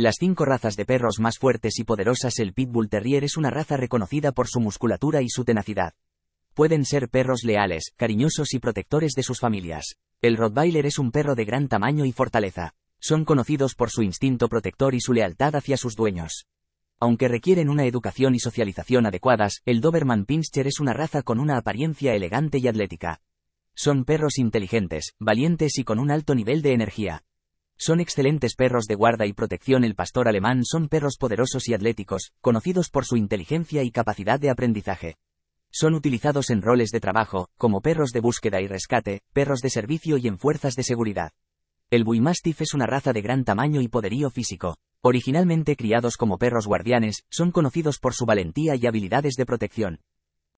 Las cinco razas de perros más fuertes y poderosas El Pitbull Terrier es una raza reconocida por su musculatura y su tenacidad. Pueden ser perros leales, cariñosos y protectores de sus familias. El Rottweiler es un perro de gran tamaño y fortaleza. Son conocidos por su instinto protector y su lealtad hacia sus dueños. Aunque requieren una educación y socialización adecuadas, el Doberman Pinscher es una raza con una apariencia elegante y atlética. Son perros inteligentes, valientes y con un alto nivel de energía. Son excelentes perros de guarda y protección. El pastor alemán son perros poderosos y atléticos, conocidos por su inteligencia y capacidad de aprendizaje. Son utilizados en roles de trabajo, como perros de búsqueda y rescate, perros de servicio y en fuerzas de seguridad. El Buimastif es una raza de gran tamaño y poderío físico. Originalmente criados como perros guardianes, son conocidos por su valentía y habilidades de protección.